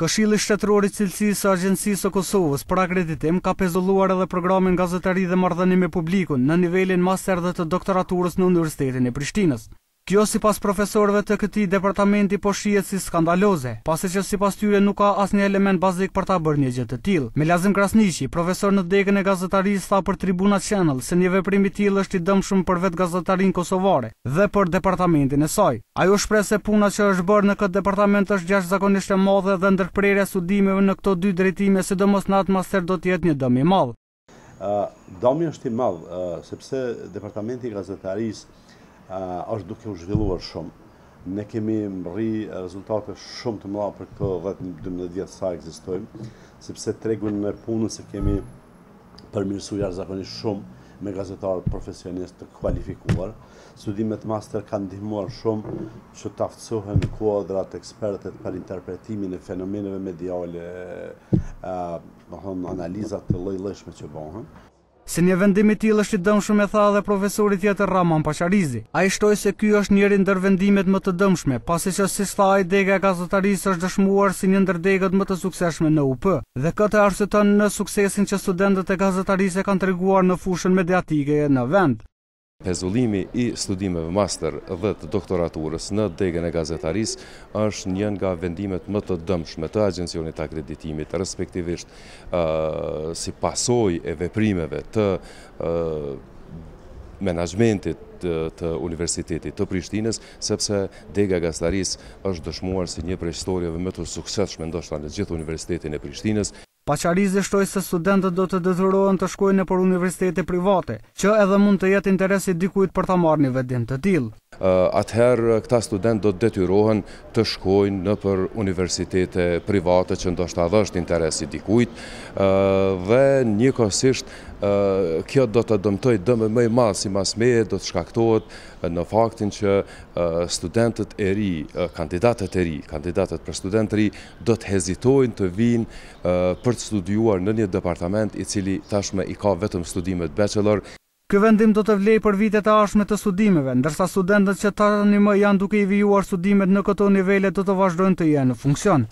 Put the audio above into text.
Këshilli shtetëror i cilësisë së Agjencisë së Kosovës për akreditim ka pezulluar edhe programin gazetari dhe marrëdhënie me publikun në nivelin master dhe të doktoraturës në Universitetin e Prishtinës. Kjo si pas profesorve të këti departamenti po shijet si skandaloze, pas e që si pas tyre nuk ka as një element bazik për ta bërë një gjithë të til. Me lazim Krasnishi, profesor në degën e gazetaris tha për Tribuna Channel, se një veprimi til është i dëmë shumë për vetë gazetarin Kosovare dhe për departamentin e saj. Ajo shpre se puna që është bërë në këtë departament është gjash zakonishtë e madhe dhe ndërkprerja studimeve në këto dy drejtime se dëmës në atë master do tjetë një dëmë i madhe. është i madhe, sepse departamenti gazetaris Eh, është duke u zhvilluar shumë. Ne kemi rri rezultate shumë të mëla për këto 10-12 vjetë sa egzistojmë, sepse tregun në punës e kemi përmirësu jashtë zakonisht shumë me gazetarët profesionistë të kualifikuar. Studimet master kanë ndihmuar shumë që taftësohen kuadrat ekspertët për interpretimin e fenomeneve mediale, eh, analizat të lojleshme që bëhen se një vendimi tjilë është i dëmshme, tha dhe profesori jetë Raman Pasharizi. A i shtoj se kjo është njëri ndër vendimet më të dëmshme, pasi që si shtha i dega e gazetarisë është dëshmuar si një ndër më të sukseshme në UP, dhe këtë arsëtën në suksesin që studentët e gazetarisë e kanë treguar në fushën mediatike në vend. Pezullimi i studimeve master dhe të doktoraturës në degën e gazetaris është njën nga vendimet më të dëmshme të agencionit akreditimit, respektivisht si pasoj e veprimeve të menajmentit të Universitetit të Prishtines, sepse dega gazetaris është dëshmuar si një prehistorjeve më të sukseshme ndoshta anë gjithë Universitetin e Prishtines pa që se studentët do të detyrohen të shkojnë e për universitetet private, që edhe mund të jetë interesit dikujt për të marrë një vedin të tilë. Atëherë këta student do të detyrohen të shkojnë në për universitetet private, që ndoshtadhë është interesit dikujt dhe njëkohësisht kjo do të dëmtoj dëmë mëj ma si mas me, do të shkaktohet në faktin që studentët e ri, kandidatët e ri, kandidatët për studentët e ri, do të hezitojnë të vinë për të studiuar në një departament i cili tashme i ka vetëm studimet bachelor. Kë vendim do të vlej për vitet e ashme të studimeve, ndërsa studentët që të të një më janë duke i vijuar studimet në këto nivele do të vazhdojnë të jenë në funksion.